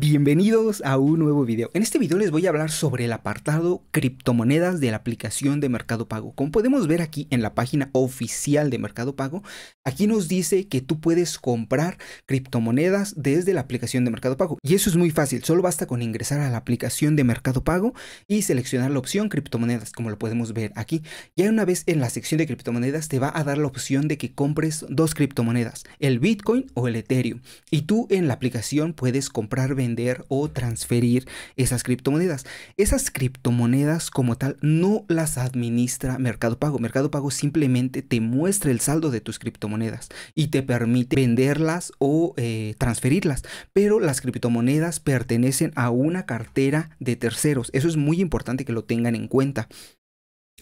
Bienvenidos a un nuevo video. En este video les voy a hablar sobre el apartado criptomonedas de la aplicación de Mercado Pago. Como podemos ver aquí en la página oficial de Mercado Pago, aquí nos dice que tú puedes comprar criptomonedas desde la aplicación de Mercado Pago. Y eso es muy fácil, solo basta con ingresar a la aplicación de Mercado Pago y seleccionar la opción criptomonedas, como lo podemos ver aquí. Ya una vez en la sección de criptomonedas te va a dar la opción de que compres dos criptomonedas, el Bitcoin o el Ethereum. Y tú en la aplicación puedes comprar, vender o transferir esas criptomonedas. Esas criptomonedas como tal no las administra Mercado Pago. Mercado Pago simplemente te muestra el saldo de tus criptomonedas y te permite venderlas o eh, transferirlas. Pero las criptomonedas pertenecen a una cartera de terceros. Eso es muy importante que lo tengan en cuenta.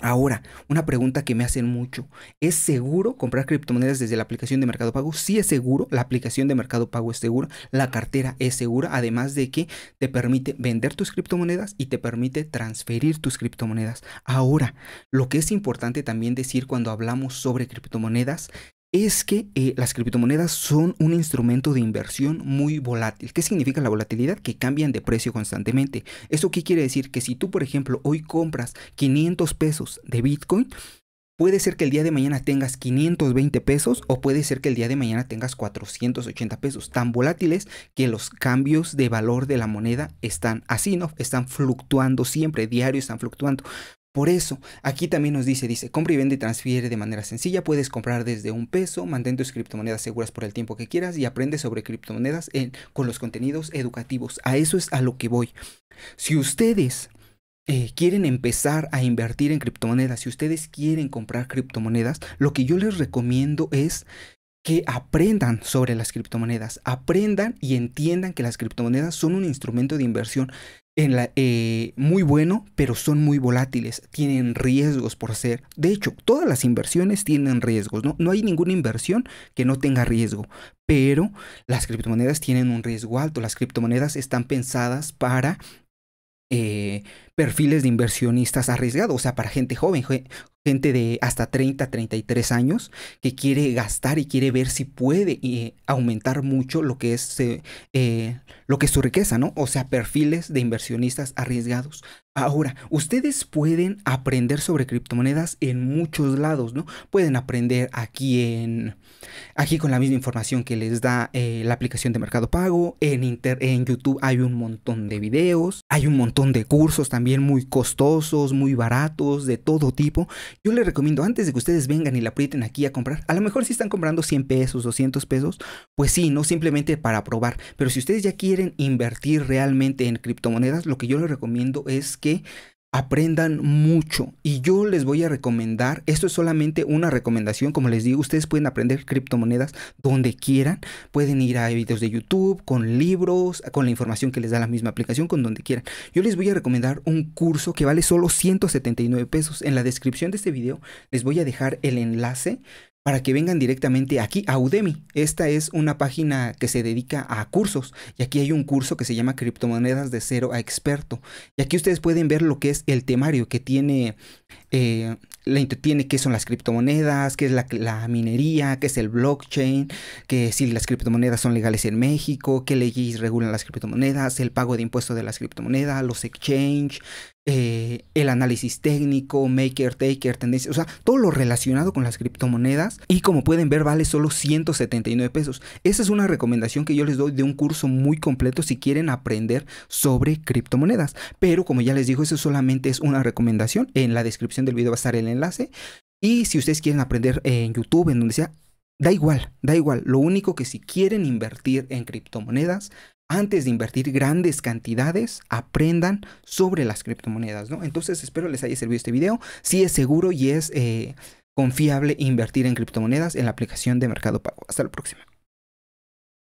Ahora, una pregunta que me hacen mucho, ¿es seguro comprar criptomonedas desde la aplicación de Mercado Pago? Sí es seguro, la aplicación de Mercado Pago es segura, la cartera es segura, además de que te permite vender tus criptomonedas y te permite transferir tus criptomonedas. Ahora, lo que es importante también decir cuando hablamos sobre criptomonedas es que eh, las criptomonedas son un instrumento de inversión muy volátil. ¿Qué significa la volatilidad? Que cambian de precio constantemente. ¿Eso qué quiere decir? Que si tú, por ejemplo, hoy compras 500 pesos de Bitcoin, Puede ser que el día de mañana tengas 520 pesos o puede ser que el día de mañana tengas 480 pesos. Tan volátiles que los cambios de valor de la moneda están así, ¿no? Están fluctuando siempre, diario están fluctuando. Por eso, aquí también nos dice, dice, compra y vende y transfiere de manera sencilla, puedes comprar desde un peso, mantén tus criptomonedas seguras por el tiempo que quieras y aprende sobre criptomonedas con los contenidos educativos. A eso es a lo que voy. Si ustedes eh, quieren empezar a invertir en criptomonedas, si ustedes quieren comprar criptomonedas, lo que yo les recomiendo es que aprendan sobre las criptomonedas, aprendan y entiendan que las criptomonedas son un instrumento de inversión la, eh, muy bueno, pero son muy volátiles, tienen riesgos por ser. De hecho, todas las inversiones tienen riesgos, ¿no? No hay ninguna inversión que no tenga riesgo, pero las criptomonedas tienen un riesgo alto. Las criptomonedas están pensadas para eh, perfiles de inversionistas arriesgados, o sea, para gente joven, gente de hasta 30, 33 años que quiere gastar y quiere ver si puede eh, aumentar mucho lo que es eh, eh, lo que es su riqueza, ¿no? O sea, perfiles de inversionistas arriesgados. Ahora, ustedes pueden aprender sobre criptomonedas en muchos lados, ¿no? Pueden aprender aquí en aquí con la misma información que les da la aplicación de Mercado Pago, en en YouTube hay un montón de videos, hay un montón de cursos también muy costosos, muy baratos, de todo tipo yo les recomiendo antes de que ustedes vengan y la aprieten aquí a comprar, a lo mejor si están comprando 100 pesos, 200 pesos, pues sí, no simplemente para probar, pero si ustedes ya quieren invertir realmente en criptomonedas, lo que yo les recomiendo es que aprendan mucho y yo les voy a recomendar, esto es solamente una recomendación, como les digo, ustedes pueden aprender criptomonedas donde quieran, pueden ir a videos de YouTube, con libros, con la información que les da la misma aplicación, con donde quieran. Yo les voy a recomendar un curso que vale solo 179 pesos. En la descripción de este video les voy a dejar el enlace para que vengan directamente aquí a Udemy. Esta es una página que se dedica a cursos y aquí hay un curso que se llama Criptomonedas de cero a experto. Y aquí ustedes pueden ver lo que es el temario que tiene... Eh, tiene qué son las criptomonedas, qué es la, minería, qué es el blockchain, que si las criptomonedas son legales en México, qué leyes regulan las criptomonedas, el pago de impuestos de las criptomonedas, los exchange, eh, el análisis técnico, maker, taker, tendencia, o sea, todo lo relacionado con las criptomonedas. Y como pueden ver, vale solo 179 pesos. Esa es una recomendación que yo les doy de un curso muy completo si quieren aprender sobre criptomonedas. Pero como ya les digo, eso solamente es una recomendación. En la descripción del video va a estar el enlace. Y si ustedes quieren aprender en YouTube, en donde sea, da igual, da igual. Lo único que si quieren invertir en criptomonedas, antes de invertir grandes cantidades, aprendan sobre las criptomonedas, ¿no? Entonces espero les haya servido este video. Si sí es seguro y es eh, confiable invertir en criptomonedas en la aplicación de Mercado Pago. Hasta la próxima.